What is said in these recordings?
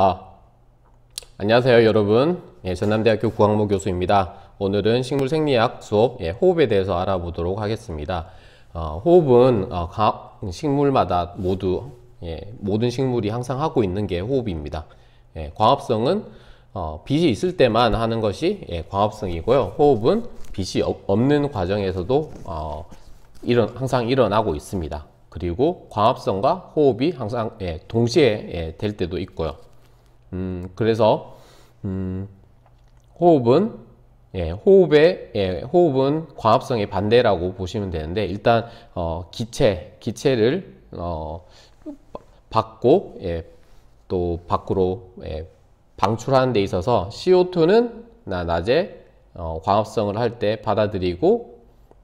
아, 안녕하세요 여러분 예, 전남대학교 구학모 교수입니다 오늘은 식물생리학 수업 예, 호흡에 대해서 알아보도록 하겠습니다 어, 호흡은 어, 가, 식물마다 모두 예, 모든 식물이 항상 하고 있는 게 호흡입니다 광합성은 예, 어, 빛이 있을 때만 하는 것이 광합성이고요 예, 호흡은 빛이 없는 과정에서도 어, 일어, 항상 일어나고 있습니다 그리고 광합성과 호흡이 항상 예, 동시에 될 때도 있고요 음, 그래서 음, 호흡은 예, 호흡의 예, 호흡은 광합성의 반대라고 보시면 되는데 일단 어, 기체 기체를 어, 받고 예, 또 밖으로 예, 방출하는 데 있어서 CO2는 나, 낮에 어, 광합성을 할 때 받아들이고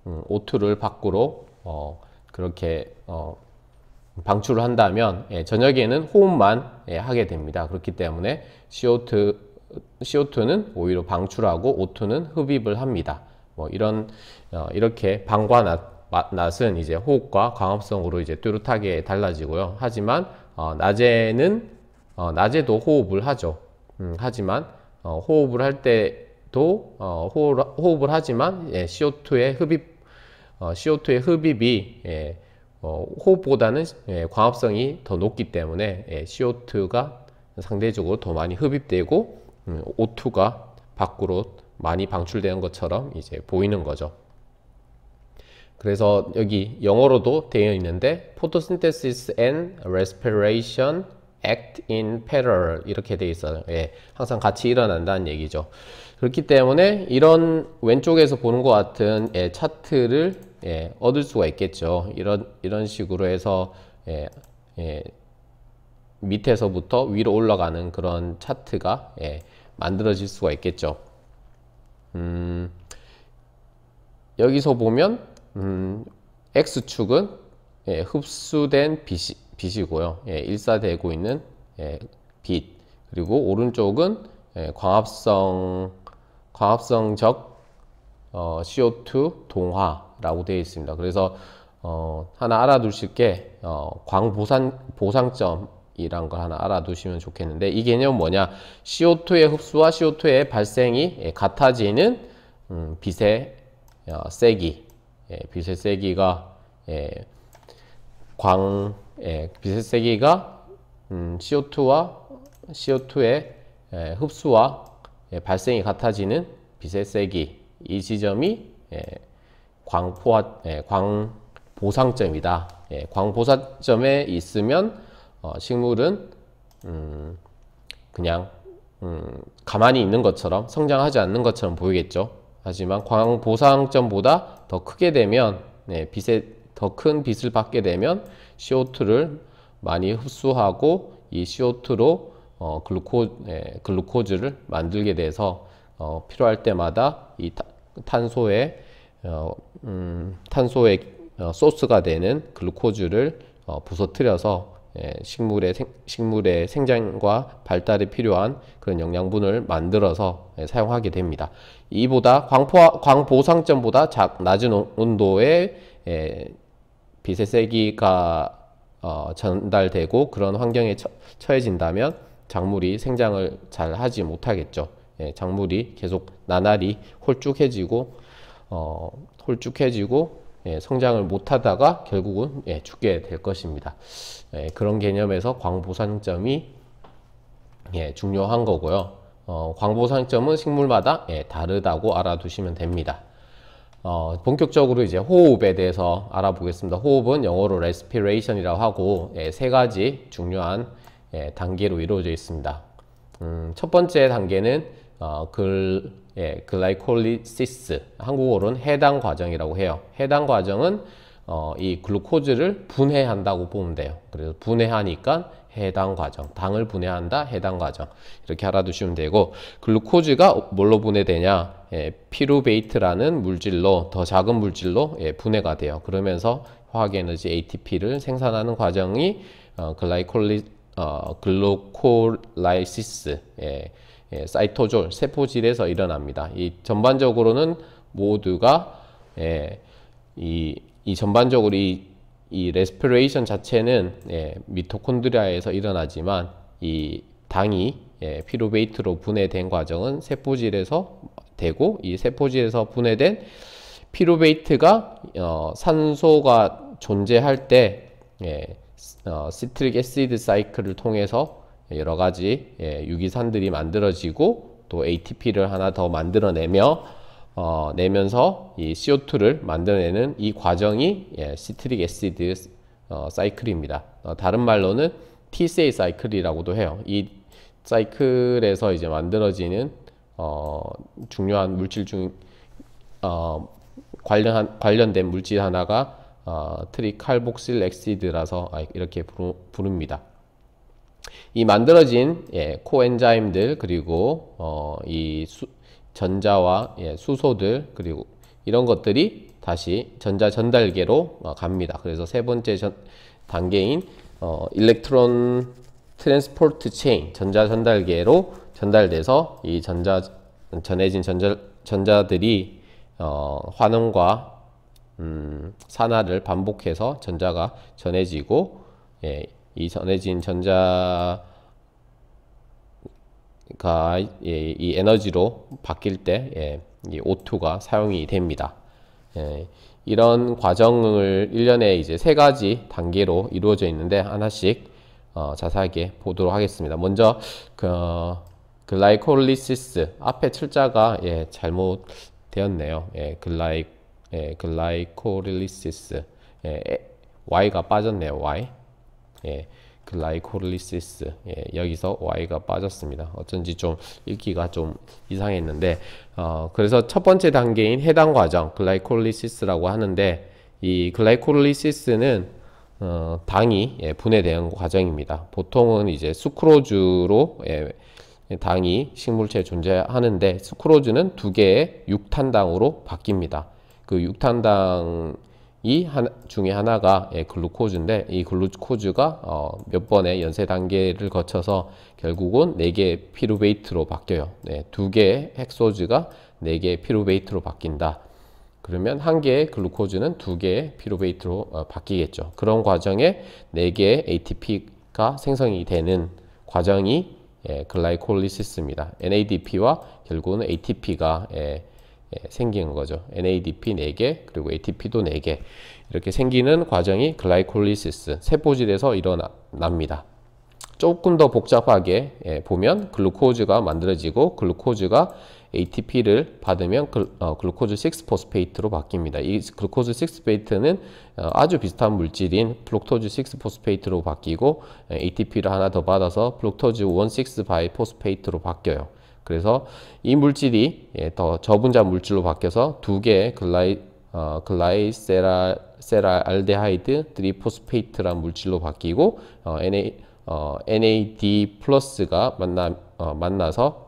음, O2를 밖으로 어, 그렇게 어, 방출을 한다면 예, 저녁에는 호흡만 예, 하게 됩니다. 그렇기 때문에 CO2, CO2는 오히려 방출하고 O2는 흡입을 합니다. 뭐 이런 어, 이렇게 방과 낮, 낮은 이제 호흡과 광합성으로 이제 뚜렷하게 달라지고요. 하지만 어, 낮에는 어, 낮에도 호흡을 하죠. 음, 하지만 어, 호흡을 할 때도 어, 호흡, 호흡을 하지만 예, CO2의 흡입 어, CO2의 흡입이 예, 어, 호흡보다는 예, 광합성이 더 높기 때문에 예, CO2가 상대적으로 더 많이 흡입되고 음, O2가 밖으로 많이 방출되는 것처럼 이제 보이는 거죠. 그래서 여기 영어로도 되어 있는데 photosynthesis and respiration act in parallel 이렇게 되어 있어요. 예, 항상 같이 일어난다는 얘기죠. 그렇기 때문에 이런 왼쪽에서 보는 것 같은 예, 차트를 예, 얻을 수가 있겠죠. 이런 이런 식으로 해서 예, 예, 밑에서부터 위로 올라가는 그런 차트가 예, 만들어질 수가 있겠죠. 음, 여기서 보면 음, X축은 예, 흡수된 빛이, 빛이고요. 예, 일사되고 있는 예, 빛. 그리고 오른쪽은 예, 광합성 광합성적 어, CO2 동화 라고 되어 있습니다. 그래서 어, 하나 알아두실 게 어, 광보상 보상점 이란 걸 하나 알아두시면 좋겠는데 이개념 뭐냐 CO2의 흡수와 CO2의 발생이 예, 같아지는 음, 빛의 어, 세기 예, 빛의 세기가 예, 광 예, 빛의 세기가 음, CO2와 CO2의 예, 흡수와 예, 발생이 같아지는 빛의 세기 이 지점이 예, 광포화, 예, 광보상점이다. 예, 광보상점에 있으면 어, 식물은 음, 그냥 음, 가만히 있는 것처럼 성장하지 않는 것처럼 보이겠죠. 하지만 광보상점보다 더 크게 되면 예, 빛에 더 큰 빛을 받게 되면 CO2를 많이 흡수하고 이 CO2로 어, 글루코, 예, 글루코즈를 만들게 돼서 어, 필요할 때마다 이 타, 탄소의 어, 음, 탄소의 어, 소스가 되는 글루코즈를 어, 부서뜨려서 예, 식물의 생, 식물의 생장과 발달에 필요한 그런 영양분을 만들어서 예, 사용하게 됩니다. 이보다 광포 광보상점보다 작 낮은 온도에 예, 빛의 세기가 어, 전달되고 그런 환경에 처, 처해진다면 작물이 생장을 잘 하지 못하겠죠. 예, 작물이 계속 나날이 홀쭉해지고 어, 홀쭉해지고 예, 성장을 못하다가 결국은 예, 죽게 될 것입니다. 예, 그런 개념에서 광보상점이 예, 중요한 거고요. 어, 광보상점은 식물마다 예, 다르다고 알아두시면 됩니다. 어, 본격적으로 이제 호흡에 대해서 알아보겠습니다. 호흡은 영어로 respiration이라고 하고 예, 세 가지 중요한 예, 단계로 이루어져 있습니다. 음, 첫 번째 단계는 어, 글, 예, 글라이콜리시스 한국어로는 해당 과정이라고 해요. 해당 과정은 어, 이 글루코즈를 분해한다고 보면 돼요. 그래서 분해하니까 해당 과정, 당을 분해한다, 해당 과정 이렇게 알아두시면 되고 글루코즈가 뭘로 분해되냐? 예, 피루베이트라는 물질로 더 작은 물질로 예, 분해가 돼요. 그러면서 화학에너지 ATP를 생산하는 과정이 어, 글라이콜리 어, 글루콜라이시스 예, 예, 사이토졸 세포질에서 일어납니다. 이 전반적으로는 모두가 예, 이, 이 전반적으로 이, 이 레스피레이션 자체는 예, 미토콘드리아에서 일어나지만 이 당이 예, 피루베이트로 분해된 과정은 세포질에서 되고 이 세포질에서 분해된 피루베이트가 어, 산소가 존재할 때 예, 어, 시트릭 애시드 사이클을 통해서 여러 가지 예, 유기산들이 만들어지고 또 ATP를 하나 더 만들어내며 어, 내면서 이 CO2를 만들어내는 이 과정이 예, 시트릭 애시드 어, 사이클입니다. 어, 다른 말로는 TCA 사이클이라고도 해요. 이 사이클에서 이제 만들어지는 어, 중요한 물질 중 어, 관련한 관련된 물질 하나가 어, 트리칼복실 엑시드라서 아, 이렇게 부릅니다 이 만들어진 예, 코엔자임들 그리고 어, 이 수, 전자와 예, 수소들 그리고 이런 것들이 다시 전자 전달계로 어, 갑니다. 그래서 세 번째 전, 단계인 어, 일렉트론 트랜스포트 체인 전자 전달계로 전달돼서 이 전자 전해진 전자 전자들이 어, 환원과 음, 산화를 반복해서 전자가 전해지고 예, 이 전해진 전자가 예, 이 에너지로 바뀔 때 예, 이 O2가 사용이 됩니다. 예, 이런 과정을 일련의 이제 세 가지 단계로 이루어져 있는데 하나씩 어, 자세하게 보도록 하겠습니다. 먼저 그 어, 글라이콜리시스 앞에 출자가 예, 잘못되었네요. 예, 글라이 예, 글라이코리시스 예, Y가 빠졌네요. Y 예, 글라이콜리시스 그 예, 여기서 y가 빠졌습니다. 어쩐지 좀 읽기가 좀 이상했는데 어, 그래서 첫 번째 단계인 해당 과정 글라이콜리시스라고 하는데 이 글라이콜리시스는 어, 당이 예, 분해되는 과정입니다. 보통은 이제 수크로즈로 예, 당이 식물체 존재하는데 수크로즈는 두 개의 육탄당으로 바뀝니다. 그 육탄당 이하 중에 하나가 예, 글루코즈인데 이 글루코즈가 어, 몇 번의 연쇄 단계를 거쳐서 결국은 네개의 피루베이트로 바뀌어요. 네, 2개의 헥소즈가 4개의 피루베이트로 바뀐다. 그러면 한 개의 글루코즈는 두 개의 피루베이트로 어, 바뀌겠죠. 그런 과정에 네 개의 ATP가 생성이 되는 과정이 예, 글라이콜리시스입니다. NADP와 결국은 ATP가 예, 예, 생기는 거죠. NADP 4개 그리고 ATP도 4개 이렇게 생기는 과정이 글라이콜리시스 세포질에서 일어납니다. 조금 더 복잡하게 예, 보면 글루코즈가 만들어지고 글루코즈가 ATP를 받으면 글, 어, 루코즈 6포스페이트로 바뀝니다. 이 글루코즈 6포스페이트는 어, 아주 비슷한 물질인 플록토즈 6포스페이트로 바뀌고 예, ATP를 하나 더 받아서 플록토즈 16바이포스페이트로 바뀌어요. 그래서 이 물질이 예, 더 저분자 물질로 바뀌어서 두 개의 글라이 어, 글라이세라 세라 알데하이드 트리포스페이트란 물질로 바뀌고 어, NA, 어, NAD 플러스가 만나 어, 만나서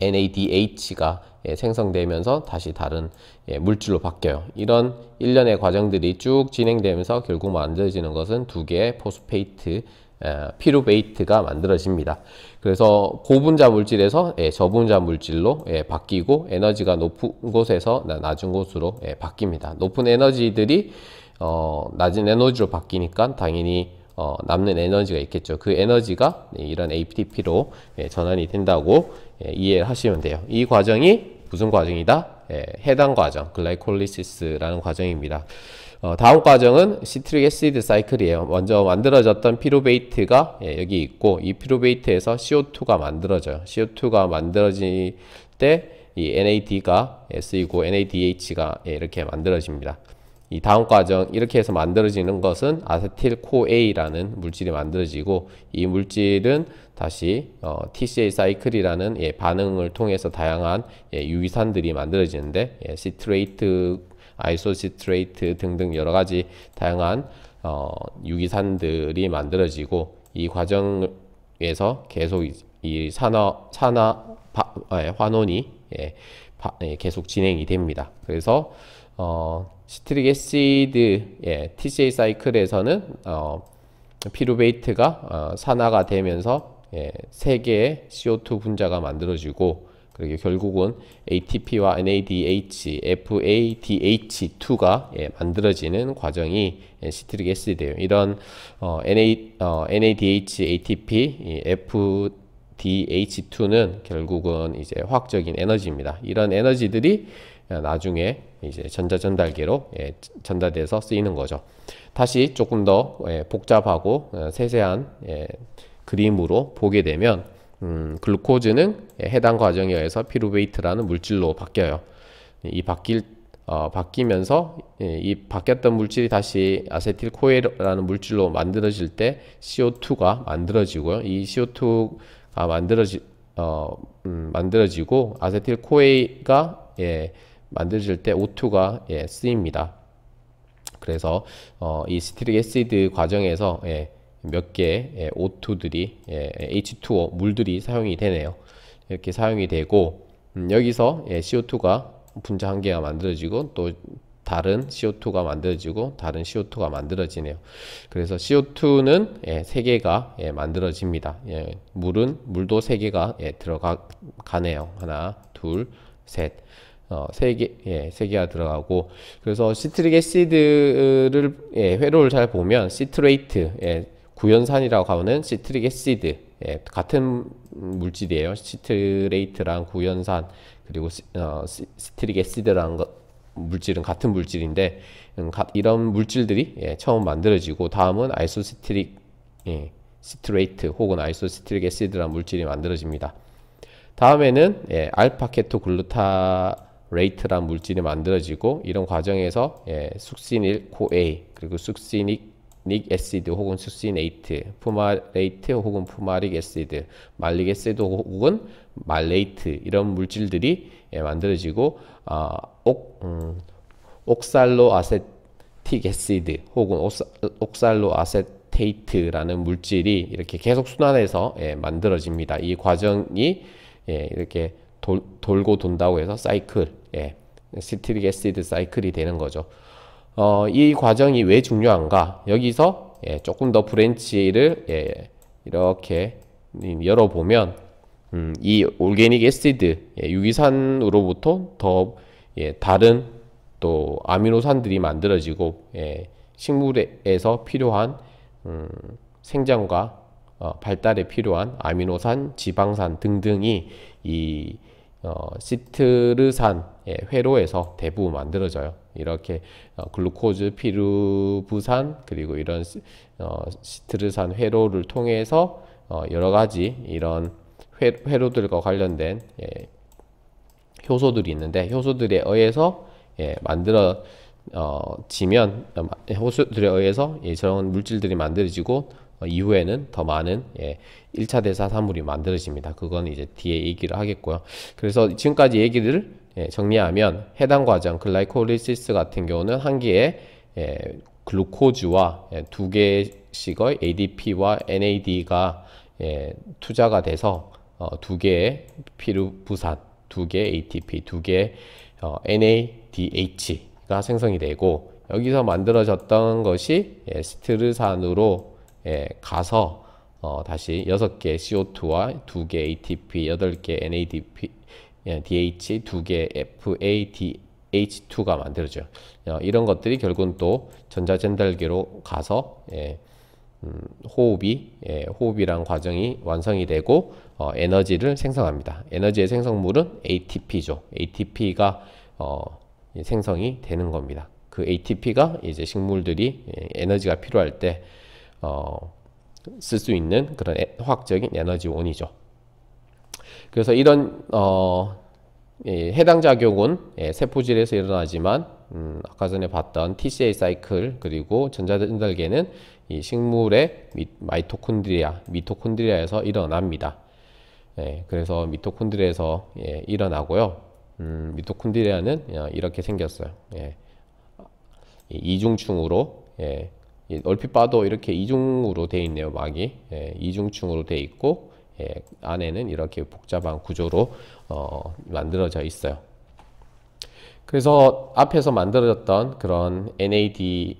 NADH가 예, 생성되면서 다시 다른 예, 물질로 바뀌어요. 이런 일련의 과정들이 쭉 진행되면서 결국 만들어지는 것은 두 개의 포스페이트 피루베이트가 만들어집니다. 그래서 고분자 물질에서 예, 저분자 물질로 예, 바뀌고 에너지가 높은 곳에서 낮은 곳으로 예, 바뀝니다. 높은 에너지들이 어, 낮은 에너지로 바뀌니까 당연히 어, 남는 에너지가 있겠죠. 그 에너지가 이런 ATP로 전환이 된다고 이해하시면 돼요. 이 과정이 무슨 과정이다? 해당 과정, 글라이콜리시스라는 과정입니다. 어, 다음 과정은 시트릭 애시드 사이클이에요. 먼저 만들어졌던 피루베이트가 예, 여기 있고 이 피루베이트에서 CO2가 만들어져요. CO2가 만들어질 때 이 NAD가 S이고 예, NADH가 예, 이렇게 만들어집니다. 이 다음 과정 이렇게 해서 만들어지는 것은 아세틸코A라는 물질이 만들어지고 이 물질은 다시 어, TCA 사이클이라는 예, 반응을 통해서 다양한 예, 유기산들이 만들어지는데 예, 시트레이트 아이소시트레이트 등등 여러 가지 다양한 어, 유기산들이 만들어지고 이 과정에서 계속 이 산화 산화 바, 아, 예, 환원이 예, 바, 예, 계속 진행이 됩니다. 그래서 어, 시트릭 애시드 예, TCA 사이클에서는 어, 피루베이트가 어, 산화가 되면서 예, 3개의 CO2 분자가 만들어지고 그러게 결국은 ATP와 NADH, FADH2가 예, 만들어지는 과정이 예, 시트릭 에시드예요. 이런 어, NA, 어, NADH, ATP, 예, F DH2는 결국은 이제 화학적인 에너지입니다. 이런 에너지들이 어, 나중에 이제 전자 전달기로 예, 전달돼서 쓰이는 거죠. 다시 조금 더 예, 복잡하고 어, 세세한 그림으로 보게 되면 음, 글루코즈는 해당 과정에 의해서 피루베이트라는 물질로 바뀌어요. 이 바뀔 어, 바뀌면서 예, 이 바뀌었던 물질이 다시 아세틸 코에라는 물질로 만들어질 때 CO2가 만들어지고요. 이 CO2가 만들어지 어, 음, 만들어지고 아세틸 코에가 예, 만들어질 때 O2가 예, 쓰입니다. 그래서 어, 이 스티릭 애시드 과정에서 예, 몇 개의 예, O2들이 예, H2O 물들이 사용이 되네요. 이렇게 사용이 되고 음, 여기서 예, CO2가 분자 한 개가 만들어지고 또 다른 CO2가 만들어지고 다른 CO2가 만들어지네요. 그래서 CO2는 세 개가 만들어집니다. 물은 물도 세 개가 들어가네요. 하나, 둘, 셋. 어, 세 개, 예, 세 개가 들어가고, 그래서 시트릭 애시드를, 예, 회로를 잘 보면, 시트레이트, 예, 구연산이라고 하는 시트릭 애시드 예, 같은 물질이에요. 시트레이트랑 구연산 그리고 시, 어, 트릭 애시드라는 것, 물질은 같은 물질인데 음, 가, 이런 물질들이 예, 처음 만들어지고 다음은 아이소시트릭 예, 시트레이트 혹은 아이소시트릭 애시드라는 물질이 만들어집니다. 다음에는 예, 알파케토글루타레이트라는 물질이 만들어지고 이런 과정에서 예, 숙시닐 코A 그리고 숙시닉 닉 애시드 혹은 수시네이트, 푸마레이트 혹은 푸마릭 애시드, 말릭 애시드 혹은 말레이트 이런 물질들이 예, 만들어지고 아, 옥, 음, 옥살로 아세틱 애시드 혹은 옥살로 아세테이트라는 물질이 이렇게 계속 순환해서 예, 만들어집니다. 이 과정이 예, 이렇게 돌, 돌고 돈다고 해서 사이클, 예, 시트릭 애시드 사이클이 되는 거죠. 어, 이 과정이 왜 중요한가? 여기서 예, 조금 더 브랜치를 예, 이렇게 열어보면 음, 이 올게닉 에시드 예, 유기산으로부터 더 예, 다른 또 아미노산들이 만들어지고 예, 식물에서 필요한 음, 생장과 어, 발달에 필요한 아미노산, 지방산 등등이 이 어, 시트르산 예, 회로에서 대부분 만들어져요. 이렇게 어, 글루코즈, 피루부산 그리고 이런 시, 어, 트르산 회로를 통해서 어, 여러 가지 이런 회, 회로들과 관련된 예, 효소들이 있는데 효소들에 의해서 예, 만들어 어, 지면 호수들에 어, 예, 의해서 예, 저런 물질들이 만들어지고 어, 이후에는 더 많은 예, 1차 대사 산물이 만들어집니다. 그건 이제 뒤에 얘기를 하겠고요. 그래서 지금까지 얘기를 예, 정리하면 해당 과정 글라이콜리시스 같은 경우는 한 개의 예, 글루코즈와 예, 두 개씩의 ADP와 NAD가 예, 투자가 돼서 어, 두 개의 피루부산, 두 개의 ATP, 두 개의 어, NADH가 생성이 되고 여기서 만들어졌던 것이 예, 스트르산으로 예, 가서 어, 다시 6개 CO2와 2개 ATP, 8개 NADP, 예, DH, 2개 FAD, H2가 만들어져요. 어, 이런 것들이 결국은 또 전자젠달기로 가서 예, 음, 호흡이 예, 호흡이란 과정이 완성이 되고 어, 에너지를 생성합니다. 에너지의 생성물은 ATP죠. ATP가 어, 생성이 되는 겁니다. 그 ATP가 이제 식물들이 예, 에너지가 필요할 때 어, 쓸수 있는 그런 에, 화학적인 에너지원이죠. 그래서 이런 어, 예, 해당 작용은 예, 세포질에서 일어나지만 음, 아까 전에 봤던 TCA 사이클 그리고 전자전달계는 이 식물의 미, 마이토콘드리아, 미토콘드리아에서 일어납니다. 예, 그래서 미토콘드리아에서 예, 일어나고요. 음, 미토콘드리아는 어, 이렇게 생겼어요. 예, 이중충으로 예, 얼핏 봐도 이렇게 이중으로 돼 있네요 막이 예, 이중층으로 돼 있고 예, 안에는 이렇게 복잡한 구조로 어, 만들어져 있어요 그래서 앞에서 만들어졌던 그런 NADH,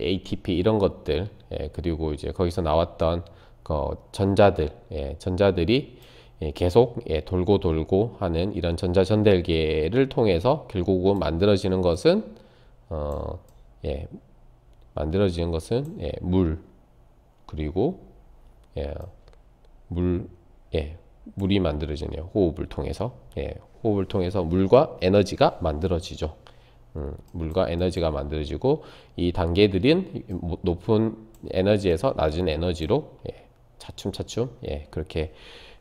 ATP 이런 것들 예, 그리고 이제 거기서 나왔던 그 전자들 예, 전자들이 예, 계속 예, 돌고 돌고 하는 이런 전자전달계를 통해서 결국은 만들어지는 것은 어, 예, 만들어지는 것은 예, 물 그리고 예, 물 예, 물이 만들어지네요. 예, 호흡을 통해서 예, 호흡을 통해서 물과 에너지가 만들어지죠. 음, 물과 에너지가 만들어지고 이 단계들은 뭐 높은 에너지에서 낮은 에너지로 예, 차츰차츰 예, 그렇게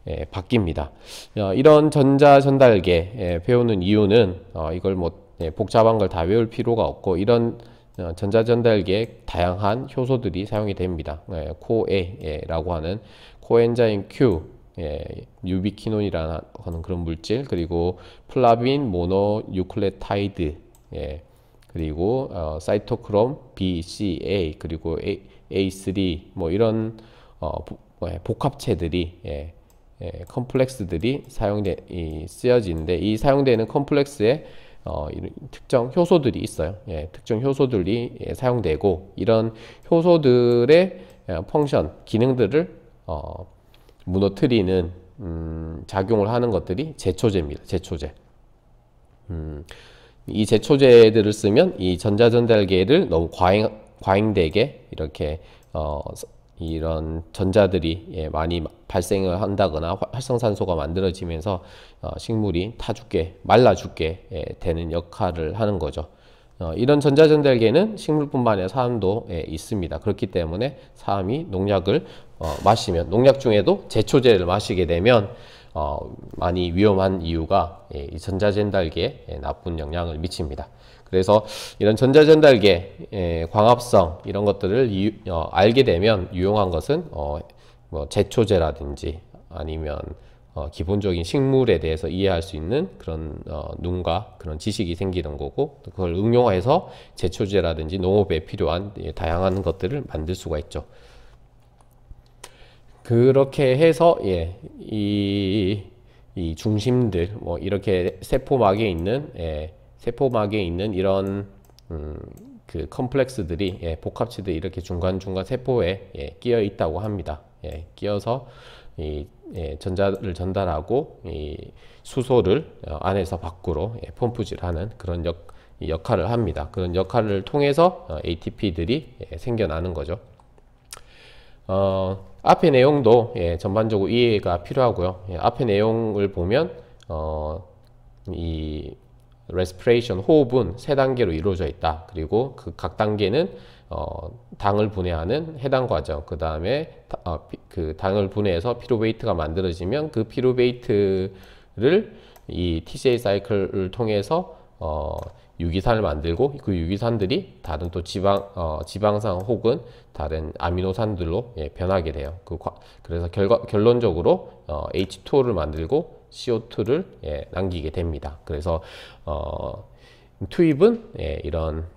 예, 바뀝니다. 어, 이런 전자 전달계 예, 배우는 이유는 어, 이걸 뭐 예, 복잡한 걸 다 외울 필요가 없고 이런 어, 전자전달계의 다양한 효소들이 사용이 됩니다. 네, 코에라고 예, 하는 코엔자임 Q 예, 유비키논이라는 그런 물질 그리고 플라빈 모노유클레타이드 예, 그리고 어, 사이토크롬 B, C, A 그리고 A, A3 뭐 이런 어, 뭐, 복합체들이 컴플렉스들이 사용돼 쓰여지는데 이 사용되는 컴플렉스의 어, 특정 효소들이 있어요. 예, 특정 효소들이 예, 사용되고 이런 효소들의 펑션 어, 기능들을 어, 무너뜨리는 음, 작용을 하는 것들이 제초제입니다. 제초제. 음, 이 제초제들을 쓰면 이 전자전달계를 너무 과잉 과잉되게 이렇게 어, 이런 전자들이 예, 많이 발생을 한다거나 활성산소가 만들어지면서 어, 식물이 타 죽게 말라 죽게 예, 되는 역할을 하는 거죠. 어, 이런 전자전달계는 식물뿐만 아니라 사람도 예, 있습니다. 그렇기 때문에 사람이 농약을 어, 마시면 농약 중에도 제초제를 마시게 되면 어, 많이 위험한 이유가 예, 이 전자젠달기에 예, 나쁜 영향을 미칩니다. 그래서 이런 전자전달계 예, 광합성 이런 것들을 유, 어, 알게 되면 유용한 것은 어, 뭐 제초제라든지 아니면 어, 기본적인 식물에 대해서 이해할 수 있는 그런 어, 눈과 그런 지식이 생기는 거고 그걸 응용해서 제초제라든지 농업에 필요한 예, 다양한 것들을 만들 수가 있죠. 그렇게 해서 예, 이, 이 중심들 뭐 이렇게 세포막에 있는 예, 세포막에 있는 이런 음, 그 컴플렉스들이 예, 복합체들이 이렇게 중간중간 세포에 예, 끼어 있다고 합니다. 예, 끼어서 이 예, 전자를 전달하고 이 수소를 어, 안에서 밖으로 예, 펌프질하는 그런 역, 역할을 합니다. 그런 역할을 통해서 어, ATP들이 예, 생겨나는 거죠. 어, 앞의 내용도 예, 전반적으로 이해가 필요하고요. 예, 앞의 내용을 보면 어, 이 레스프레이션 호흡은 세 단계로 이루어져 있다. 그리고 그 각 단계는 어, 당을 분해하는 해당 과정, 그 다음에 어, 그 당을 분해해서 피루베이트가 만들어지면 그 피루베이트를 이 TCA 사이클을 통해서 어, 유기산을 만들고 그 유기산들이 다른 또 지방 어, 지방산 혹은 다른 아미노산들로 예, 변하게 돼요. 그 과, 그래서 결과 결론적으로 어, H2O를 만들고 CO2를 예, 남기게 됩니다. 그래서 어, 투입은 예, 이런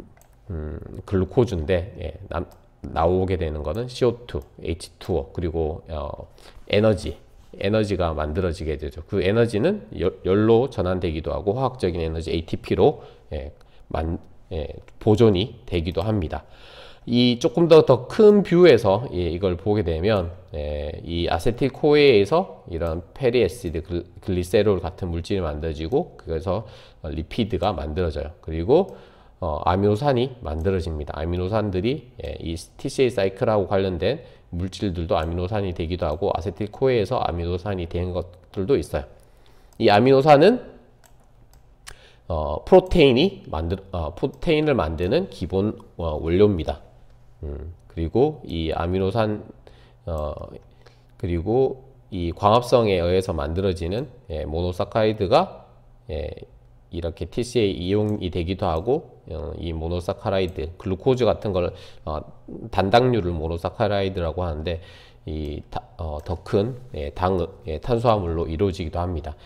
음, 글루코즈인데 예, 남, 나오게 되는 것은 CO2, H2O 그리고 어, 에너지 에너지가 만들어지게 되죠. 그 에너지는 열, 로 전환되기도 하고 화학적인 에너지 ATP로 예, 만, 예, 보존이 되기도 합니다. 이 조금 더 더 큰 뷰에서 예, 이걸 보게 되면 예, 이 아세틸 코에에서 이런 페리에시드 글리세롤 같은 물질이 만들어지고 그래서 어, 리피드가 만들어져요. 그리고 어, 아미노산이 만들어집니다. 아미노산들이 예, 이 TCA 사이클하고 관련된 물질들도 아미노산이 되기도 하고 아세틸 코에에서 아미노산이 되 것들도 있어요. 이 아미노산은 어, 프로테인이 만들, 어, 프로테인을 만드는 기본 어, 원료입니다. 음, 그리고 이 아미노산 어, 그리고 이 광합성에 의해서 만들어지는 예, 모노사카이드가 예, 이렇게 TCA 이용이 되기도 하고 어, 이 모노사카라이드 글루코즈 같은 걸 어, 단당류를 모노사카라이드라고 하는데 이 더큰 어, 예, 당 예, 탄수화물로 이루어지기도 합니다.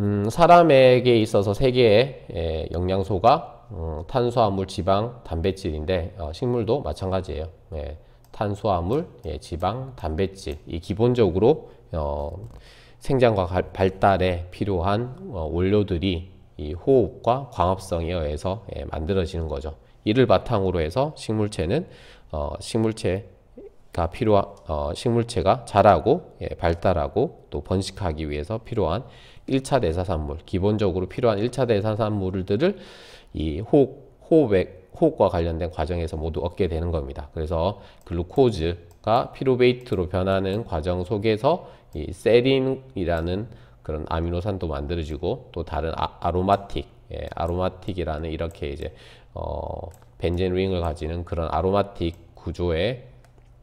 음, 사람에게 있어서 세 개의 예, 영양소가 어, 탄수화물, 지방, 단백질인데 어, 식물도 마찬가지예요. 예, 탄수화물, 예, 지방, 단백질 이 기본적으로 어, 생장과 갈, 발달에 필요한 어, 원료들이 이 호흡과 광합성에 의해서 예, 만들어지는 거죠. 이를 바탕으로 해서 식물체는 어, 식물체가 필요한 어, 식물체가 자라고 예, 발달하고 또 번식하기 위해서 필요한 일차 대사산물 기본적으로 필요한 일차 대사산물들을 이 호흡, 호흡액, 호흡과 관련된 과정에서 모두 얻게 되는 겁니다. 그래서 글루코즈가 피루베이트로 변하는 과정 속에서 이 세린이라는 그런 아미노산도 만들어지고 또 다른 아, 로마틱 예, 아로마틱이라는 이렇게 이제 어, 벤젠 링을 가지는 그런 아로마틱 구조의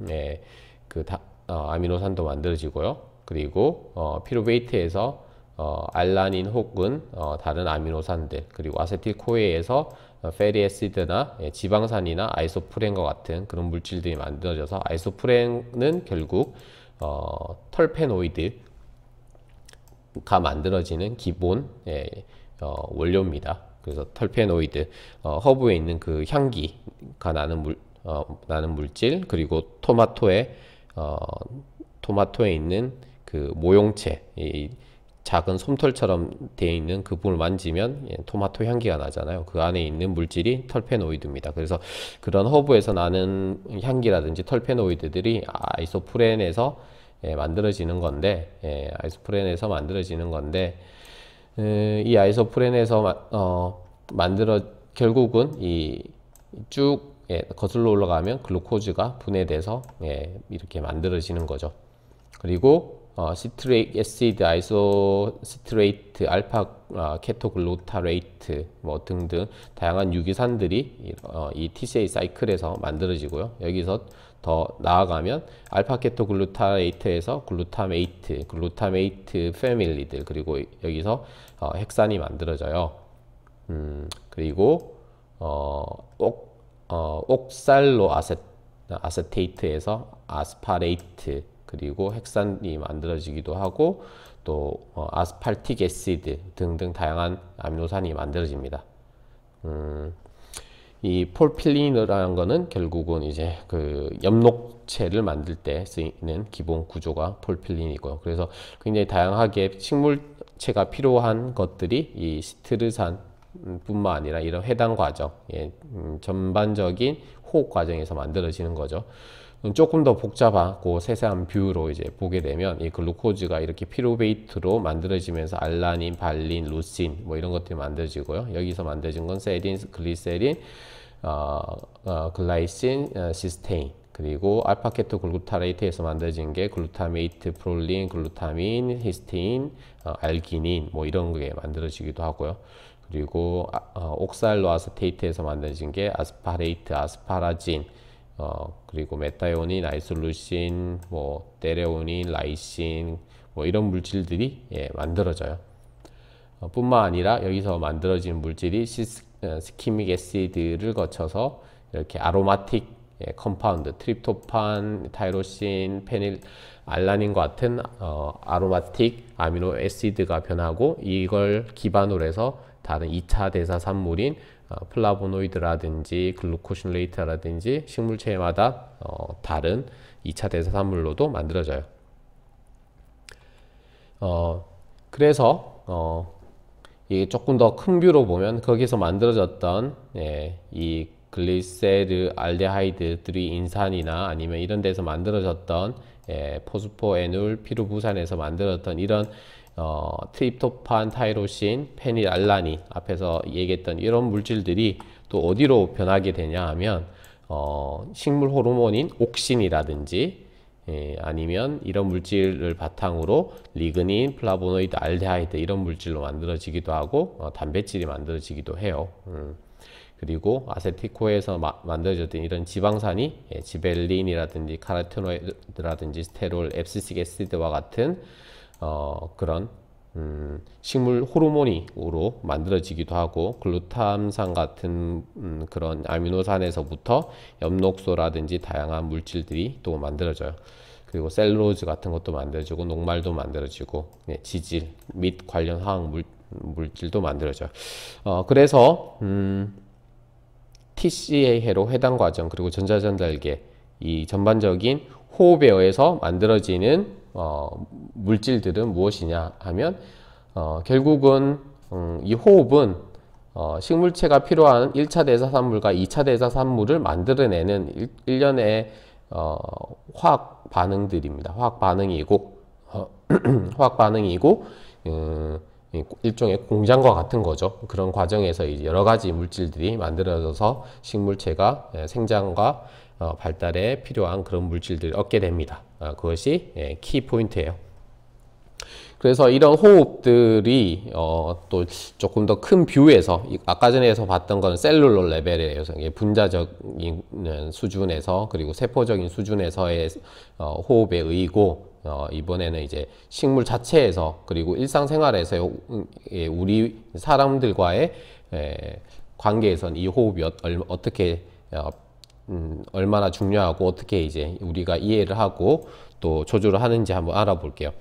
예, 그 다, 어, 아미노산도 만들어지고요. 그리고 어, 피루베이트에서 어, 알라닌 혹은 어, 다른 아미노산들 그리고 아세틸코에에서 어, 페리에시드나 예, 지방산이나 아이소프렌과 같은 그런 물질들이 만들어져서 아이소프렌은 결국 어, 털페노이드가 만들어지는 기본 예, 어, 원료입니다. 그래서 털페노이드 어, 허브에 있는 그 향기가 나는 물 어, 나는 물질 그리고 토마토에 어, 토마토에 있는 그 모용체 이, 작은 솜털처럼 되어 있는 그 부분을 만지면 예, 토마토 향기가 나잖아요. 그 안에 있는 물질이 털페노이드입니다. 그래서 그런 허브에서 나는 향기라든지 털페노이드들이 아이소프렌에서 예, 만들어지는 건데 예, 아이소프렌에서 만들어지는 건데 음, 이 아이소프렌에서 마, 어, 만들어 결국은 이쭉 예, 거슬러 올라가면 글루코즈가 분해돼서 예, 이렇게 만들어지는 거죠. 그리고 어, 시트레이크 애시드, 아이소시트레이트, 알파 아, 케토글루타레이트 뭐 등등 다양한 유기산들이 이, 어, 이 TCA 사이클에서 만들어지고요. 여기서 더 나아가면 알파케토글루타레이트에서 글루타메이트, 글루타메이트 패밀리들 그리고 여기서 어, 핵산이 만들어져요. 음, 그리고 어, 옥, 어, 옥살로 아세, 아세테이트에서 아스파레이트 그리고 핵산이 만들어지기도 하고 또 어, 아스팔틱 애시드 등등 다양한 아미노산이 만들어집니다. 음, 이 폴필리너라는 거는 결국은 이제 그 엽록체를 만들 때 쓰이는 기본 구조가 폴필린이고요. 그래서 굉장히 다양하게 식물체가 필요한 것들이 이 시트르산 뿐만 아니라 이런 해당 과정, 예, 음, 전반적인 호흡 과정에서 만들어지는 거죠. 음, 조금 더 복잡하고 세세한 뷰로 이제 보게 되면 이 글루코즈가 그 이렇게 피로베이트로 만들어지면서 알라닌, 발린, 루신 뭐 이런 것들이 만들어지고요. 여기서 만들어진 건 세린, 글리세린, 어, 어, 글라이신, 어, 시스테인 그리고 알파케토 글루타레이트에서 만들어진 게 글루타메이트, 프롤린, 글루타민, 히스테인, 어, 알기닌 뭐 이런 게 만들어지기도 하고요. 그리고 아, 어, 옥살로아스테이트에서 만들어진 게 아스파레이트, 아스파라진, 어, 그리고 메타이온인, 아이솔루신, 뭐 데레온인, 라이신 뭐 이런 물질들이 예, 만들어져요. 어, 뿐만 아니라 여기서 만들어진 물질이 시스, 어, 스키믹 애시드를 거쳐서 이렇게 아로마틱 예, 컴파운드, 트립토판, 타이로신, 페닐, 알라닌 같은 어, 아로마틱 아미노 애시드가 변하고 이걸 기반으로 해서 다른 2차 대사산물인 어, 플라보노이드라든지 글루코신레이터라든지 식물체마다 어, 다른 2차 대사산물로도 만들어져요. 어, 그래서 어, 이게 조금 더 큰 뷰로 보면 거기서 만들어졌던 예, 이 글리세르 알데하이드들 인산이나 아니면 이런 데서 만들어졌던 예, 포스포에눌 피루부산에서 만들었던 이런 어, 트립토판, 타이로신, 페닐알라닌 앞에서 얘기했던 이런 물질들이 또 어디로 변하게 되냐 하면 어, 식물 호르몬인 옥신이라든지 예, 아니면 이런 물질을 바탕으로 리그닌, 플라보노이드, 알데하이드 이런 물질로 만들어지기도 하고 어, 단백질이 만들어지기도 해요. 음. 그리고 아세티코에서 마, 만들어졌던 이런 지방산이 예, 지벨린이라든지 카라테노이드라든지 스테롤, 앱시식 에시드와 같은 어, 그런 음, 식물 호르몬이로 으 만들어지기도 하고 글루탐산 같은 음, 그런 아미노산에서부터 엽록소라든지 다양한 물질들이 또 만들어져요. 그리고 셀룰로즈 같은 것도 만들어지고 녹말도 만들어지고 예, 지질 및 관련 화학 물, 물질도 만들어져요. 어, 그래서 음, TCA 해로 해당 과정 그리고 전자전달계 이 전반적인 호흡에 의해서 만들어지는 어, 물질들은 무엇이냐 하면 어, 결국은 음, 이 호흡은 어, 식물체가 필요한 1차 대사산물과 2차 대사산물을 만들어내는 일, 년의 어, 화학 반응들입니다. 화학 반응이고 어, 화학 반응이고 음, 일종의 공장과 같은 거죠. 그런 과정에서 여러 가지 물질들이 만들어져서 식물체가 예, 생장과 어, 발달에 필요한 그런 물질들을 얻게 됩니다. 아, 그것이 예, 키 포인트예요. 그래서 이런 호흡들이 어, 또 조금 더 큰 뷰에서 아까 전에서 봤던 건 셀룰러 레벨이에요. 분자적인 수준에서 그리고 세포적인 수준에서의 어, 호흡에 의고 어, 이번에는 이제 식물 자체에서 그리고 일상생활에서 음, 예, 우리 사람들과의 에, 예, 관계에선 이 호흡이 어, 떻게 어, 음, 얼마나 중요하고 어떻게 이제 우리가 이해를 하고 또 조절을 하는지 한번 알아볼게요.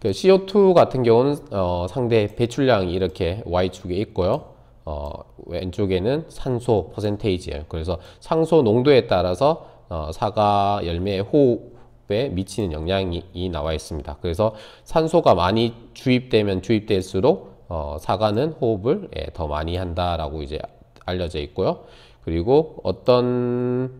그 CO2 같은 경우는 어, 상대 배출량이 이렇게 Y축에 있고요. 어, 왼쪽에는 산소 퍼센테이지예요. 그래서 산소 농도에 따라서 어, 사과 열매의 호흡에 미치는 영향이 나와 있습니다. 그래서 산소가 많이 주입되면 주입될수록 어, 사과는 호흡을 예, 더 많이 한다라고 이제 알려져 있고요. 그리고 어떤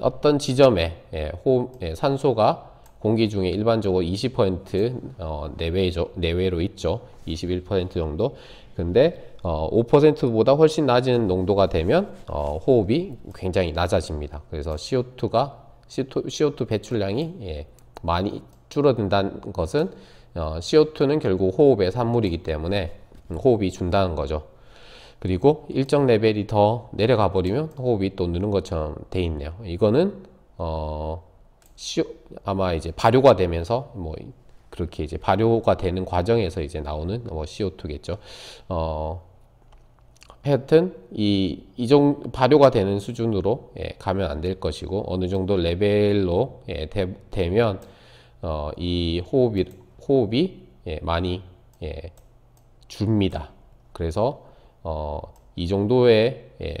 어떤 지점에 예, 호, 흡 예, 산소가 공기 중에 일반적으로 20% 어, 내외죠, 내외로 있죠. 21% 정도. 근데 어, 5%보다 훨씬 낮은 농도가 되면 어, 호흡이 굉장히 낮아집니다. 그래서 CO2가 CO2, CO2 배출량이 예, 많이 줄어든다는 것은 어, CO2는 결국 호흡의 산물이기 때문에 음, 호흡이 준다는 거죠. 그리고 일정 레벨이 더 내려가 버리면 호흡이 또 느는 것처럼 돼 있네요. 이거는 어 아마 이제 발효가 되면서 뭐 그렇게 이제 발효가 되는 과정에서 이제 나오는 뭐 CO2겠죠. 어 하여튼 이 이종 발효가 되는 수준으로 예, 가면 안 될 것이고 어느 정도 레벨로 예, 되, 면 어, 이 호흡이 호흡이 예, 많이 예, 줍니다. 그래서 어, 이 정도의 예,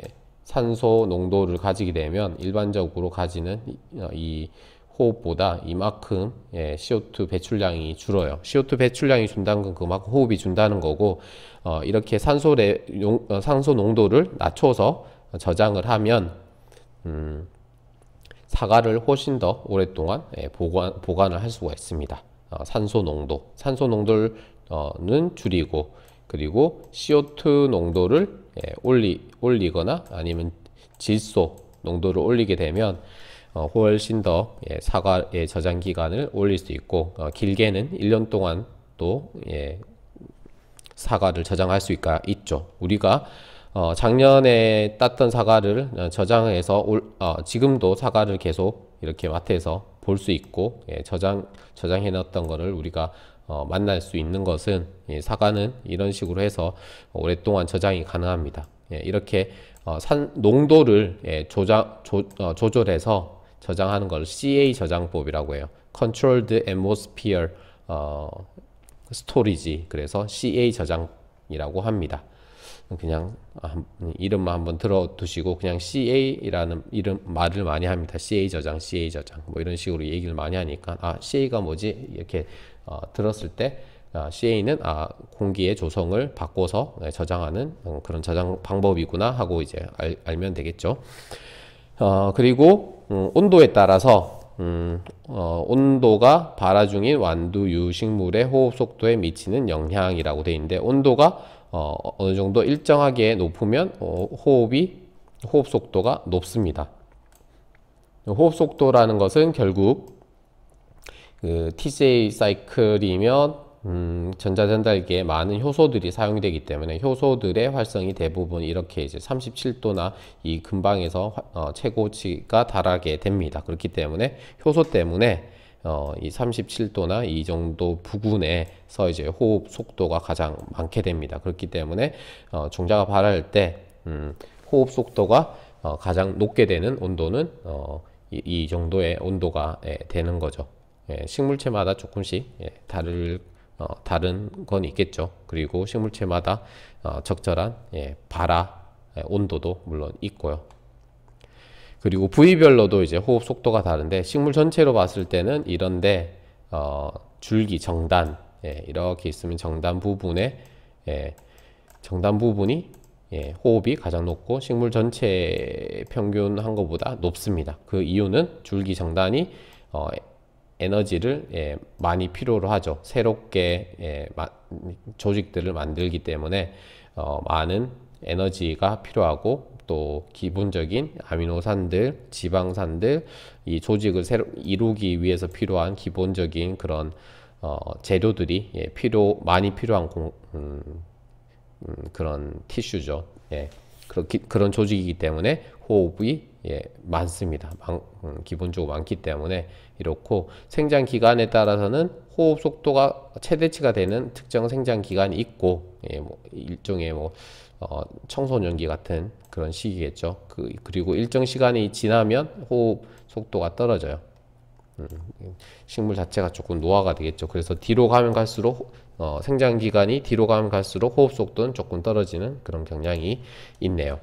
산소 농도를 가지게 되면 일반적으로 가지는 이, 어, 이 호흡보다 이만큼 예, CO2 배출량이 줄어요. CO2 배출량이 준다는 건 그만큼 호흡이 준다는 거고 어, 이렇게 산소, 레, 용, 어, 산소 농도를 낮춰서 저장을 하면 음, 사과를 훨씬 더 오랫동안 예, 보관, 보관을 할 수가 있습니다. 어, 산소 농도, 산소 농도는 어, 줄이고 그리고 CO2 농도를 예, 올리, 올리거나 아니면 질소 농도를 올리게 되면 어, 훨씬 더 예, 사과의 저장 기간을 올릴 수 있고 어, 길게는 1년 동안 또 예, 사과를 저장할 수 있가, 있죠. 우리가 어, 작년에 땄던 사과를 어, 저장해서 올, 어, 지금도 사과를 계속 이렇게 마트에서 볼 수 있고 예, 저장 저장해 놨던 거를 우리가 어, 만날 수 있는 것은 예, 사과는 이런 식으로 해서 오랫동안 저장이 가능합니다. 예, 이렇게 어, 산, 농도를 예, 조장, 조, 어, 조절해서 저장하는 걸 CA 저장법이라고 해요. Controlled Atmosphere 어, Storage 그래서 CA 저장이라고 합니다. 그냥 아, 이름만 한번 들어두시고 그냥 CA라는 이름 말을 많이 합니다. CA 저장, CA 저장 뭐 이런 식으로 얘기를 많이 하니까 아 CA가 뭐지 이렇게 어, 들었을 때 아, 어, CA는 아 공기의 조성을 바꿔서 네, 저장하는 음, 그런 저장 방법이구나 하고 이제 알, 면 되겠죠. 어, 그리고 음, 온도에 따라서 음, 어, 온도가 발화 중인 완두유 식물의 호흡 속도에 미치는 영향이라고 돼 있는데 온도가 어, 어느 정도 일정하게 높으면 어, 호흡이 호흡 속도가 높습니다. 호흡 속도라는 것은 결국 그 TCA 사이클이면 음, 전자전달기에 많은 효소들이 사용되기 때문에 효소들의 활성이 대부분 이렇게 이제 37도나 이 근방에서 어, 최고치가 달하게 됩니다. 그렇기 때문에 효소 때문에 어, 이 37도나 이 정도 부근에서 이제 호흡 속도가 가장 많게 됩니다. 그렇기 때문에 어, 종자가 발할 때 음, 호흡 속도가 어, 가장 높게 되는 온도는 어, 이, 이 정도의 온도가 예, 되는 거죠. 예, 식물체마다 조금씩 예, 다를 어, 다른 건 있겠죠. 그리고 식물체마다 어, 적절한 예, 발아 예, 온도도 물론 있고요. 그리고 부위별로도 이제 호흡 속도가 다른데 식물 전체로 봤을 때는 이런데 어, 줄기 정단 예, 이렇게 있으면 정단 부분에 예, 정단 부분이 예, 호흡이 가장 높고 식물 전체 평균 한 것보다 높습니다. 그 이유는 줄기 정단이 어, 에너지를 예, 많이 필요로 하죠. 새롭게 예, 마, 조직들을 만들기 때문에 어, 많은 에너지가 필요하고 또 기본적인 아미노산들, 지방산들 이 조직을 새로 이루기 위해서 필요한 기본적인 그런 어, 재료들이 예, 필요 많이 필요한 공, 음, 음, 그런 티슈죠. 예. 그렇기, 그런 조직이기 때문에 호흡이 예, 많습니다. 많, 음, 기본적으로 많기 때문에 이렇고 생장 기간에 따라서는 호흡 속도가 최대치가 되는 특정 생장 기간이 있고 예, 뭐 일종의 뭐 어, 청소년기 같은 그런 시기겠죠. 그, 그리고 일정 시간이 지나면 호흡 속도가 떨어져요. 음, 식물 자체가 조금 노화가 되겠죠. 그래서 뒤로 가면 갈수록 어, 생장 기간이 뒤로 가면 갈수록 호흡 속도는 조금 떨어지는 그런 경향이 있네요.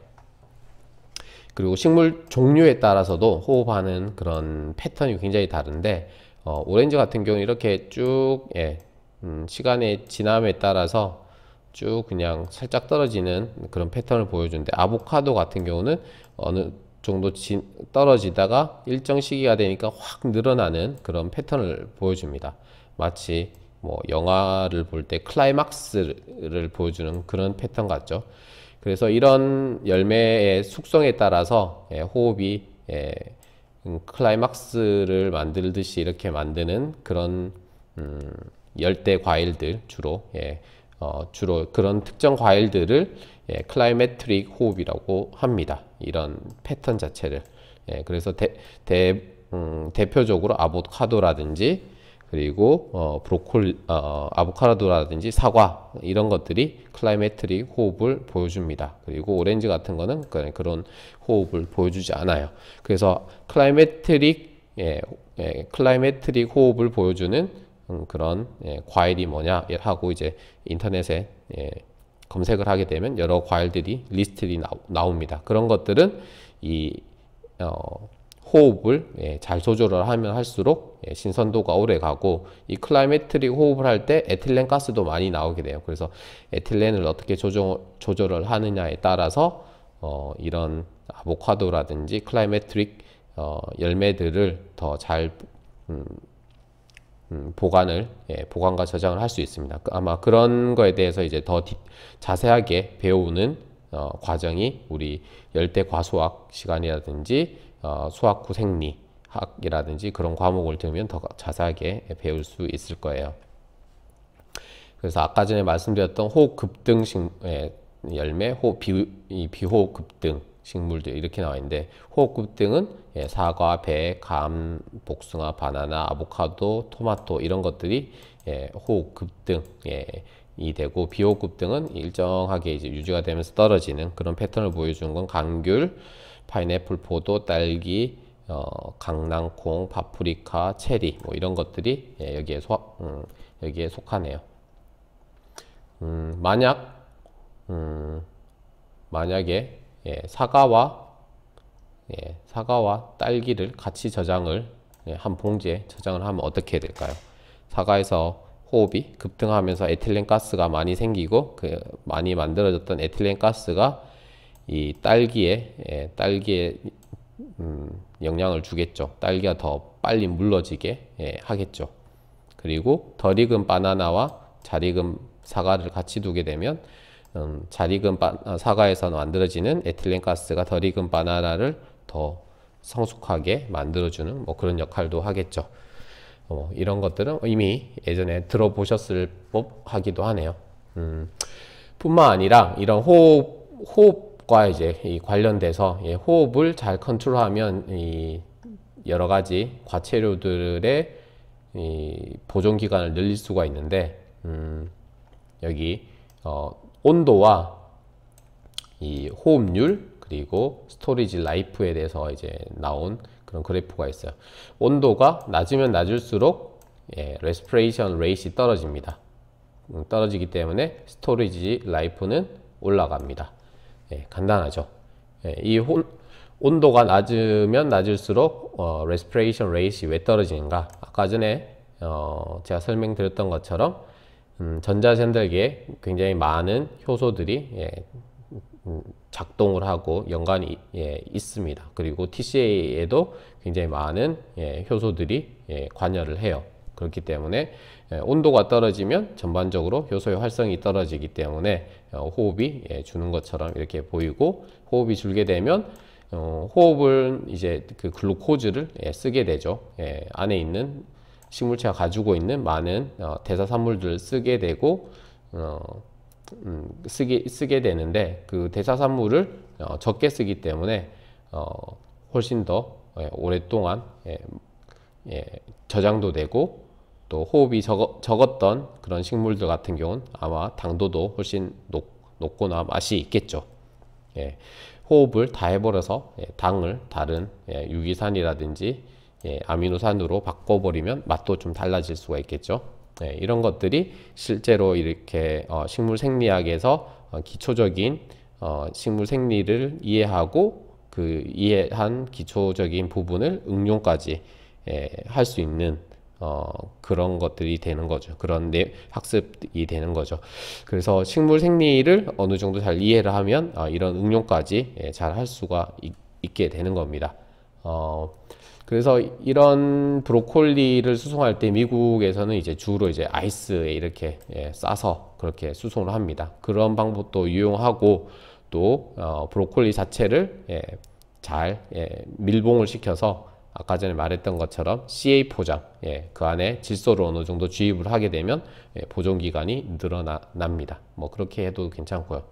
그리고 식물 종류에 따라서도 호흡하는 그런 패턴이 굉장히 다른데 어, 오렌지 같은 경우는 이렇게 쭉 예, 음, 시간의 지남에 따라서 쭉 그냥 살짝 떨어지는 그런 패턴을 보여주는데 아보카도 같은 경우는 어느 정도 진, 떨어지다가 일정 시기가 되니까 확 늘어나는 그런 패턴을 보여줍니다. 마치 뭐 영화를 볼 때 클라이막스를 보여주는 그런 패턴 같죠. 그래서 이런 열매의 숙성에 따라서 예, 호흡이 예, 음, 클라이막스를 만들듯이 이렇게 만드는 그런 음, 열대 과일들 주로 예, 어, 주로 그런 특정 과일들을 예, 클라이메트릭 호흡이라고 합니다. 이런 패턴 자체를 예, 그래서 대, 대, 음, 대표적으로 아보카도라든지 그리고 어, 브로콜 어, 아보카도라든지 사과 이런 것들이 클라이메트릭 호흡을 보여줍니다. 그리고 오렌지 같은 거는 그런 호흡을 보여주지 않아요. 그래서 클라이메트릭 예, 예, 클라이메트릭 호흡을 보여주는 음, 그런 예, 과일이 뭐냐 하고 이제 인터넷에 예, 검색을 하게 되면 여러 과일들이 리스트들이 나오, 옵니다 그런 것들은 이 어, 호흡을 예, 잘 조절을 하면 할수록 예, 신선도가 오래 가고 이 클라이메트릭 호흡을 할 때 에틸렌 가스도 많이 나오게 돼요. 그래서 에틸렌을 어떻게 조정, 조절을 하느냐에 따라서 어, 이런 아보카도라든지 클라이메트릭 어, 열매들을 더잘 음, 음, 보관을 예, 보관과 저장을 할 수 있습니다. 그, 아마 그런 거에 대해서 이제 더 디, 자세하게 배우는 어, 과정이 우리 열대 과수학 시간이라든지 어, 수학 구생리 학이라든지 그런 과목을 들으면 더 자세하게 배울 수 있을 거예요. 그래서 아까 전에 말씀드렸던 호흡 급등 예, 열매, 호, 비, 호 급등 식물들 이렇게 나와 있는데 호흡급 등은 예, 사과, 배, 감, 복숭아, 바나나, 아보카도, 토마토 이런 것들이 예, 호흡급 등이 예, 되고 비호흡급 등은 일정하게 이제 유지가 되면서 떨어지는 그런 패턴을 보여주는 건 감귤, 파인애플, 포도, 딸기, 어, 강낭콩, 파프리카, 체리 뭐 이런 것들이 예, 여기에 소, 음, 여기에 속하네요. 음, 만약 음, 만약에 예, 사과와 예, 사과와 딸기를 같이 저장을 예, 한 봉지에 저장을 하면 어떻게 될까요? 사과에서 호흡이 급등하면서 에틸렌 가스가 많이 생기고 그 많이 만들어졌던 에틸렌 가스가 이 딸기에 예, 딸기에 음, 영향을 주겠죠. 딸기가 더 빨리 물러지게 예, 하겠죠. 그리고 덜 익은 바나나와 잘 익은 사과를 같이 두게 되면 음, 잘 익은 바, 아, 사과에서 만들어지는 에틸렌 가스가 덜 익은 바나나를 더 성숙하게 만들어주는 뭐 그런 역할도 하겠죠. 어, 이런 것들은 이미 예전에 들어보셨을 법하기도 하네요. 음, 뿐만 아니라 이런 호흡, 호흡과 이제 관련돼서 예, 호흡을 잘 컨트롤하면 이 여러 가지 과체류들의 이 보존 기간을 늘릴 수가 있는데 음, 여기 어, 온도와 이 호흡률 그리고 스토리지 라이프에 대해서 이제 나온 그런 그래프가 있어요. 온도가 낮으면 낮을수록 예, 레스프레이션 레이시 떨어집니다. 음, 떨어지기 때문에 스토리지 라이프는 올라갑니다. 예, 간단하죠. 예, 이 호, 온도가 낮으면 낮을수록 어, 레스프레이션 레이시 왜 떨어지는가? 아까 전에 어, 제가 설명드렸던 것처럼 음, 전자샌들기에 굉장히 많은 효소들이 예, 음, 작동을 하고 연관이 예, 있습니다. 그리고 TCA에도 굉장히 많은 예, 효소들이 예, 관여를 해요. 그렇기 때문에 예, 온도가 떨어지면 전반적으로 효소의 활성이 떨어지기 때문에 어, 호흡이 예, 주는 것처럼 이렇게 보이고 호흡이 줄게 되면 어, 호흡을 이제 그 글루코즈를 예, 쓰게 되죠. 안에 있는 식물체가 가지고 있는 많은 어, 대사산물들을 쓰게 되고 어, 음, 쓰게, 쓰게 되는데 그 대사산물을 어, 적게 쓰기 때문에 어, 훨씬 더 예, 오랫동안 예, 예, 저장도 되고 또 호흡이 적어, 적었던 그런 식물들 같은 경우는 아마 당도도 훨씬 높, 높거나 맛이 있겠죠. 예, 호흡을 다 해버려서 예, 당을 다른 예, 유기산이라든지 예, 아미노산으로 바꿔버리면 맛도 좀 달라질 수가 있겠죠. 예, 이런 것들이 실제로 이렇게 어, 식물 생리학에서 어, 기초적인 어, 식물 생리를 이해하고 그 이해한 기초적인 부분을 응용까지 예, 할수 있는 어, 그런 것들이 되는 거죠. 그런 내, 학습이 되는 거죠. 그래서 식물 생리를 어느 정도 잘 이해를 하면 어, 이런 응용까지 예, 잘할 수가 있, 게 되는 겁니다. 어, 그래서 이런 브로콜리를 수송할 때 미국에서는 이제 주로 이제 아이스에 이렇게 예, 싸서 그렇게 수송을 합니다. 그런 방법도 유용하고 또 어, 브로콜리 자체를 예, 잘 예, 밀봉을 시켜서 아까 전에 말했던 것처럼 CA 포장 예, 그 안에 질소를 어느 정도 주입을 하게 되면 예, 보존 기간이 늘어납니다. 뭐 그렇게 해도 괜찮고요.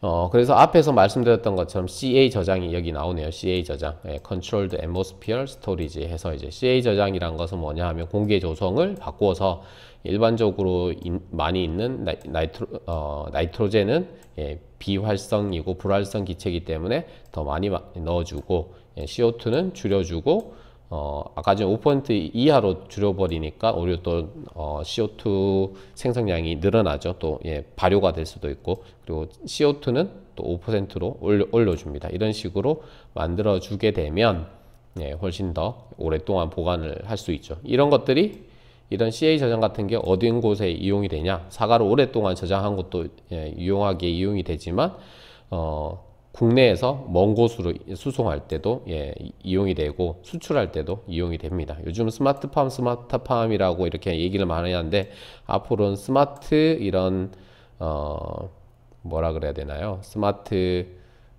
어, 그래서 앞에서 말씀드렸던 것처럼 CA 저장이 여기 나오네요. CA 저장. 예, Controlled Atmosphere Storage 해서 이제 CA 저장이란 것은 뭐냐 하면 공기의 조성을 바꾸어서 일반적으로 인, 많이 있는 나이, 트로 어, 나이트로젠은 예, 비활성이고 불활성 기체이기 때문에 더 많이 넣어주고 예, CO2는 줄여주고 어, 아까 전에 5% 이하로 줄여버리니까 오히려 또 어, CO2 생성량이 늘어나죠. 또 예, 발효가 될 수도 있고 그리고 CO2는 또 5%로 올려, 올려줍니다. 이런 식으로 만들어주게 되면 예, 훨씬 더 오랫동안 보관을 할 수 있죠. 이런 것들이 이런 CA 저장 같은 게 어딘 곳에 이용이 되냐 사과를 오랫동안 저장한 것도 예, 유용하게 이용이 되지만 어, 국내에서 먼 곳으로 수송할 때도 예, 이용이 되고 수출할 때도 이용이 됩니다. 요즘 스마트팜, 스마트팜이라고 이렇게 얘기를 많이 하는데 앞으로는 스마트 이런 어 뭐라 그래야 되나요? 스마트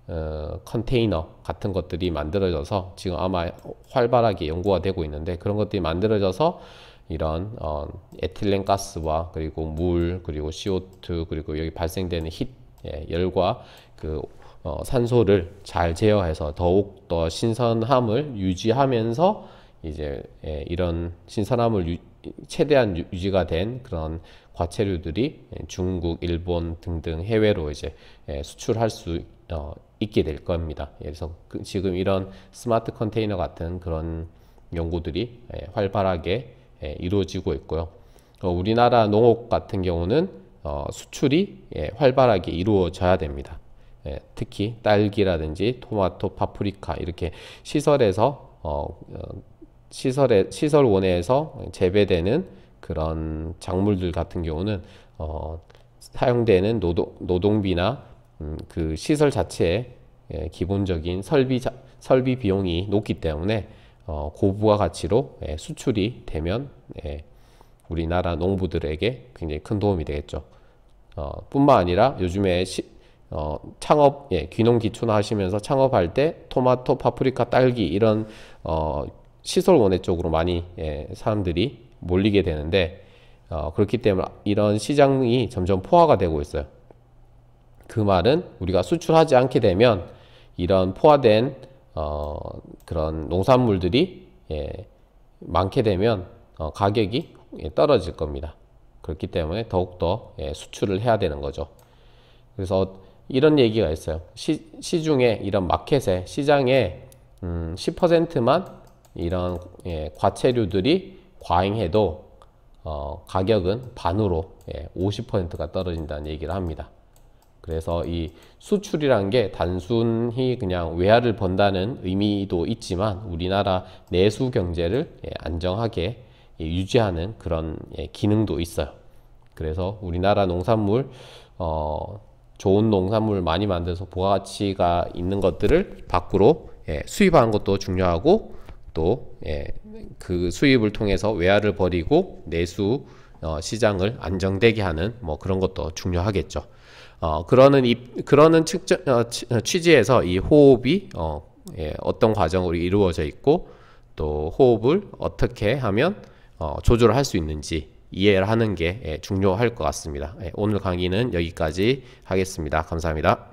어, 컨테이너 같은 것들이 만들어져서 지금 아마 활발하게 연구가 되고 있는데 그런 것들이 만들어져서 이런 어, 에틸렌 가스와 그리고 물 그리고 CO2 그리고 여기 발생되는 히트 예, 열과 그 어, 산소를 잘 제어해서 더욱 더 신선함을 유지하면서 이제 예, 이런 신선함을 유, 최대한 유지가 된 그런 과체류들이 예, 중국, 일본 등등 해외로 이제 예, 수출할 수 어, 있게 될 겁니다. 예, 그래서 그, 지금 이런 스마트 컨테이너 같은 그런 연구들이 예, 활발하게 예, 이루어지고 있고요. 어, 우리나라 농업 같은 경우는 어, 수출이 예, 활발하게 이루어져야 됩니다. 예, 특히 딸기라든지 토마토, 파프리카 이렇게 시설에서 어, 어, 시설에 시설 원에서 재배되는 그런 작물들 같은 경우는 어, 사용되는 노동 노동비나 음, 그 시설 자체에 예, 기본적인 설비 자, 설비 비용이 높기 때문에 어, 고부가 가치로 예, 수출이 되면 예, 우리나라 농부들에게 굉장히 큰 도움이 되겠죠. 어, 뿐만 아니라 요즘에 시, 어, 창업, 예, 귀농 기초나 하시면서 창업할 때 토마토, 파프리카, 딸기 이런 어, 시설 원예 쪽으로 많이 예, 사람들이 몰리게 되는데 어, 그렇기 때문에 이런 시장이 점점 포화가 되고 있어요. 그 말은 우리가 수출하지 않게 되면 이런 포화된 어, 그런 농산물들이 예, 많게 되면 어, 가격이 예, 떨어질 겁니다. 그렇기 때문에 더욱더 예, 수출을 해야 되는 거죠. 그래서 이런 얘기가 있어요. 시, 시중에 이런 마켓에 시장에 음, 10%만 이런 예, 과체류들이 과잉해도 어, 가격은 반으로 예, 50%가 떨어진다는 얘기를 합니다. 그래서 이 수출이란 게 단순히 그냥 외화를 번다는 의미도 있지만 우리나라 내수 경제를 예, 안정하게 예, 유지하는 그런 예, 기능도 있어요. 그래서 우리나라 농산물 어, 좋은 농산물 많이 만들어서 부가치가 있는 것들을 밖으로 예, 수입하는 것도 중요하고 또그 예, 그 수입을 통해서 외화를 버리고 내수 어, 시장을 안정되게 하는 뭐 그런 것도 중요하겠죠. 어, 그러는 입, 그러는 측정, 어, 어 취지에서 이 호흡이 어, 예, 어떤 과정으로 이루어져 있고 또 호흡을 어떻게 하면 어, 조절을 할 수 있는지 이해를 하는 게 예, 중요할 것 같습니다. 예, 오늘 강의는 여기까지 하겠습니다. 감사합니다.